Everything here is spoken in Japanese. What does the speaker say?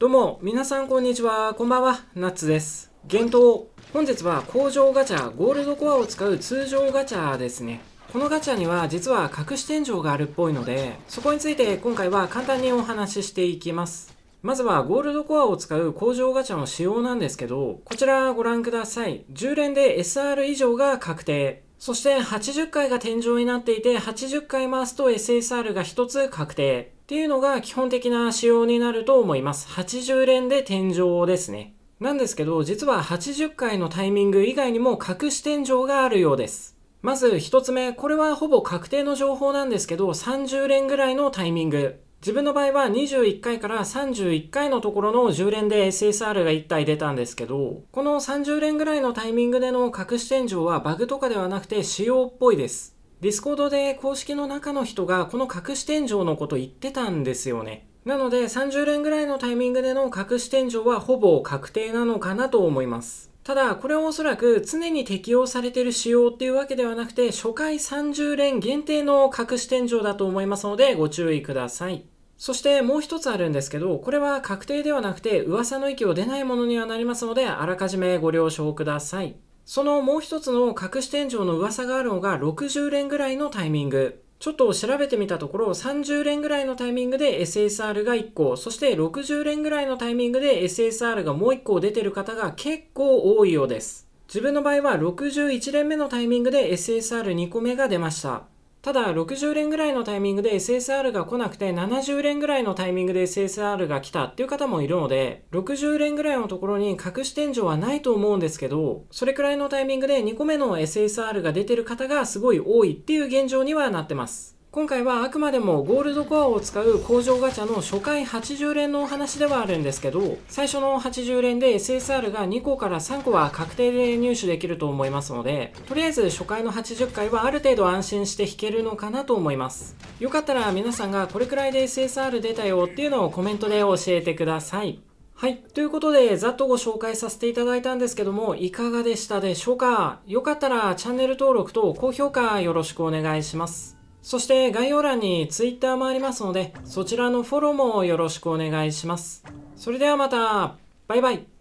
どうも、皆さんこんにちは。こんばんは。ナッツです。幻冬。本日は工場ガチャ、ゴールドコアを使う通常ガチャですね。このガチャには実は隠し天井があるっぽいので、そこについて今回は簡単にお話ししていきます。まずはゴールドコアを使う工場ガチャの仕様なんですけど、こちらご覧ください。10連で SR 以上が確定。そして80回が天井になっていて、80回回すと SSR が1つ確定っていうのが基本的な仕様になると思います。80連で天井ですね。なんですけど、実は80回のタイミング以外にも隠し天井があるようです。まず1つ目、これはほぼ確定の情報なんですけど、30連ぐらいのタイミング。自分の場合は21回から31回のところの10連で SSR が1体出たんですけど、この30連ぐらいのタイミングでの隠し天井はバグとかではなくて仕様っぽいです。ディスコードで公式の中の人がこの隠し天井のこと言ってたんですよね。なので30連ぐらいのタイミングでの隠し天井はほぼ確定なのかなと思います。ただこれはおそらく常に適用されている仕様っていうわけではなくて初回30連限定の隠し天井だと思いますのでご注意ください。そしてもう一つあるんですけど、これは確定ではなくて噂の域を出ないものにはなりますので、あらかじめご了承ください。そのもう一つの隠し天井の噂があるのが60連ぐらいのタイミング。ちょっと調べてみたところ、30連ぐらいのタイミングで SSR が1個、そして60連ぐらいのタイミングで SSR がもう1個出てる方が結構多いようです。自分の場合は61連目のタイミングで SSR2 個目が出ました。ただ60連ぐらいのタイミングで SSR が来なくて70連ぐらいのタイミングで SSR が来たっていう方もいるので60連ぐらいのところに隠し天井はないと思うんですけどそれくらいのタイミングで2個目の SSR が出てる方がすごい多いっていう現状にはなってます。今回はあくまでもゴールドコアを使う工場ガチャの初回80連のお話ではあるんですけど最初の80連で SSR が2個から3個は確定で入手できると思いますのでとりあえず初回の80回はある程度安心して弾けるのかなと思いますよかったら皆さんがこれくらいで SSR 出たよっていうのをコメントで教えてくださいはい。ということで、ざっとご紹介させていただいたんですけども、いかがでしたでしょうかよかったらチャンネル登録と高評価よろしくお願いします。そして概要欄に Twitter もありますので、そちらのフォローもよろしくお願いします。それではまたバイバイ